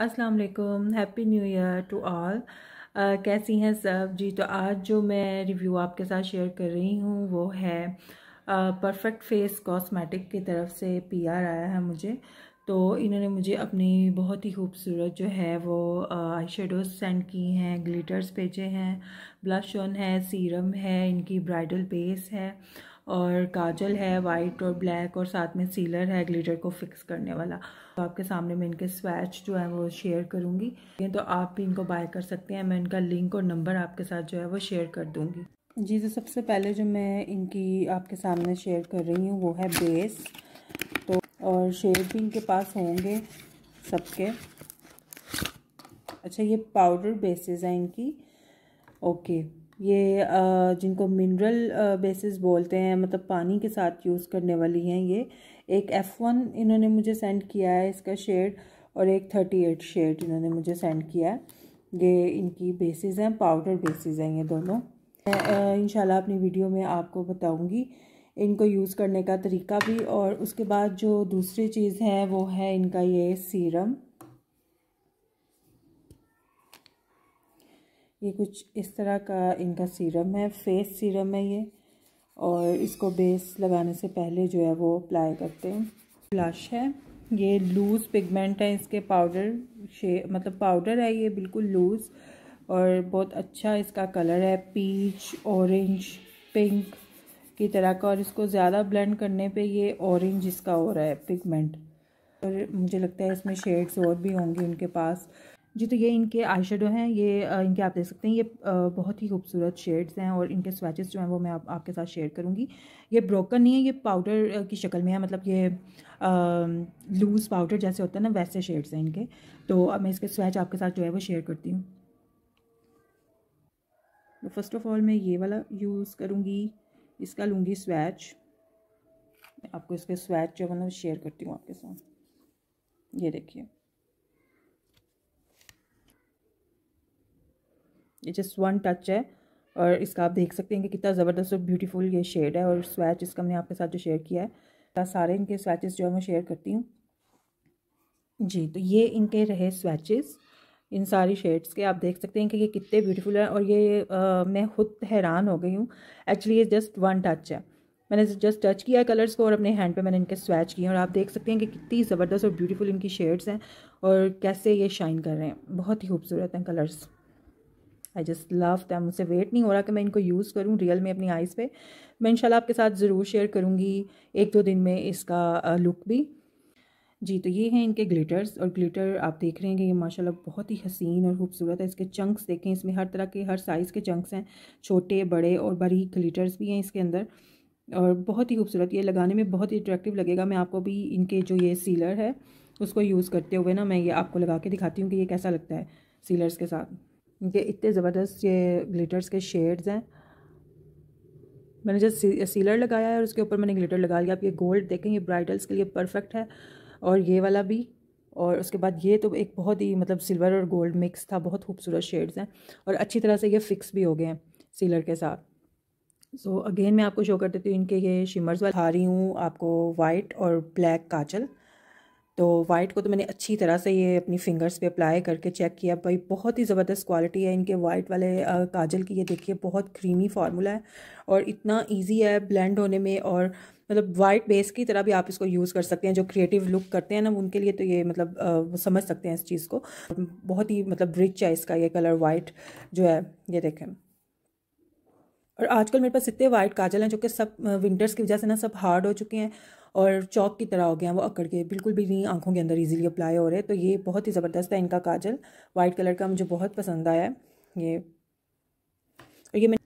अस्सलाम वालेकुम happy new year to all कैसी हैं सब जी तो आज जो मैं रिव्यू आपके साथ शेयर कर रही हूँ वो है परफेक्ट फेस कॉस्मेटिक की तरफ से पीआर आया है मुझे तो इन्होंने मुझे अपनी बहुत ही खूबसूरत जो है वो आई शेडोज सेंड की हैं ग्लिटर्स भेजे हैं ब्लश ऑन है सीरम है इनकी ब्राइडल बेस है और काजल है वाइट और ब्लैक और साथ में सीलर है ग्लिटर को फिक्स करने वाला तो आपके सामने मैं इनके स्वैच जो है वो शेयर करूँगी तो आप भी इनको बाय कर सकते हैं मैं इनका लिंक और नंबर आपके साथ जो है वो शेयर कर दूँगी जी तो सबसे पहले जो मैं इनकी आपके सामने शेयर कर रही हूँ वो है बेस तो और शेयर भी इनके पास होंगे सबके अच्छा ये पाउडर बेसिस हैं इनकी ओके ये जिनको मिनरल बेसिस बोलते हैं मतलब पानी के साथ यूज़ करने वाली हैं ये एक एफ़ वन इन्होंने मुझे सेंड किया है इसका शेड और एक थर्टी एट शेड इन्होंने मुझे सेंड किया है ये इनकी बेसिस हैं पाउडर बेसिस हैं ये दोनों इन अपनी वीडियो में आपको बताऊँगी इनको यूज़ करने का तरीका भी और उसके बाद जो दूसरी चीज़ है वो है इनका ये सीरम ये कुछ इस तरह का इनका सीरम है फेस सीरम है ये और इसको बेस लगाने से पहले जो है वो अप्लाई करते हैं ब्लश है ये लूज़ पिगमेंट है इसके पाउडर शे मतलब पाउडर है ये बिल्कुल लूज़ और बहुत अच्छा इसका कलर है पीच ऑरेंज पिंक की तरह का और इसको ज़्यादा ब्लेंड करने पे ये ऑरेंज इसका हो रहा है पिगमेंट और मुझे लगता है इसमें शेड्स और भी होंगे उनके पास जी तो ये इनके आई शेडो हैं ये इनके आप देख सकते हैं ये बहुत ही खूबसूरत शेड्स हैं और इनके स्वेचेस जो हैं वो मैं आप, आपके साथ शेयर करूँगी ये ब्रोकन नहीं है ये पाउडर की शक्ल में है मतलब ये लूज़ पाउडर जैसे होता है ना वैसे शेड्स हैं इनके तो अब मैं इसके स्वेच आपके साथ जो है वो शेयर करती हूँ तो फर्स्ट ऑफ ऑल मैं ये वाला यूज़ करूँगी इसका लूँगी स्वेच आपको इसके स्वेच जो है ना शेयर करती हूँ आपके साथ ये देखिए ये जस्ट वन टच है और इसका आप देख सकते हैं कि कितना ज़बरदस्त और ब्यूटीफुल ये शेड है और स्वैच इसका मैंने आपके साथ जो शेयर किया है सारे इनके स्वैचेस जो है मैं शेयर करती हूँ जी तो ये इनके रहे स्वैचेस इन सारी शेड्स के आप देख सकते हैं कि ये कितने ब्यूटीफुल हैं और ये आ, मैं खुद हैरान हो गई हूँ एक्चुअली ये जस्ट वन टच है मैंने जस्ट टच किया है कलर्स को और अपने हैंड पे मैंने इनके स्वैच किए और आप देख सकते हैं कि कितनी ज़बरदस्त और ब्यूटीफुल इनकी शेड्स हैं और कैसे ये शाइन कर रहे हैं बहुत ही खूबसूरत हैं colours I just love them मुझसे वेट नहीं हो रहा कि मैं इनको यूज़ करूँ रियल में अपनी आइज़ पे मैं इंशाल्लाह आपके साथ ज़रूर शेयर करूँगी एक दो दिन में इसका लुक uh, भी जी तो ये हैं इनके ग्लिटर्स और ग्लिटर आप देख रहे हैं कि ये माशाल्लाह बहुत ही हसीन और खूबसूरत है इसके चंक्स देखें इसमें हर तरह के हर साइज़ के चंक्स हैं छोटे बड़े और बारीक ग्लिटर्स भी हैं इसके अंदर और बहुत ही खूबसूरत ये लगाने में बहुत ही अट्रैक्टिव लगेगा मैं आपको भी इनके जो ये सीलर है उसको यूज़ करते हुए ना मैं ये आपको लगा के दिखाती हूँ कि ये कैसा लगता है सीलर्स के साथ ये इतने ज़बरदस्त ये ग्लिटर्स के शेड्स हैं मैंने जब सीलर लगाया है और उसके ऊपर मैंने ग्लिटर लगा लिया आप ये गोल्ड देखें ये ब्राइडल्स के लिए परफेक्ट है और ये वाला भी और उसके बाद ये तो एक बहुत ही मतलब सिल्वर और गोल्ड मिक्स था बहुत खूबसूरत शेड्स हैं और अच्छी तरह से ये फ़िक्स भी हो गए हैं सीलर के साथ सो so, अगेन मैं आपको शो कर देती हूँ इनके ये शिमर्स वाले खा रही हूँ आपको वाइट और ब्लैक काजल तो वाइट को तो मैंने अच्छी तरह से ये अपनी फिंगर्स पे अप्लाई करके चेक किया भाई बहुत ही ज़बरदस्त क्वालिटी है इनके वाइट वाले काजल की ये देखिए बहुत क्रीमी फार्मूला है और इतना इजी है ब्लेंड होने में और मतलब वाइट बेस की तरह भी आप इसको यूज़ कर सकते हैं जो क्रिएटिव लुक करते हैं ना उनके लिए तो ये मतलब आ, समझ सकते हैं इस चीज़ को बहुत ही मतलब रिच है इसका ये कलर वाइट जो है ये देखें और आजकल मेरे पास इतने वाइट काजल हैं जो कि सब विंटर्स की वजह से ना सब हार्ड हो चुके हैं और चौक की तरह हो गए हैं वो अकड़ के बिल्कुल भी नहीं आंखों के अंदर इजीली अप्लाई हो रहे तो ये बहुत ही ज़बरदस्त है इनका काजल वाइट कलर का मुझे बहुत पसंद आया है ये और ये मैंने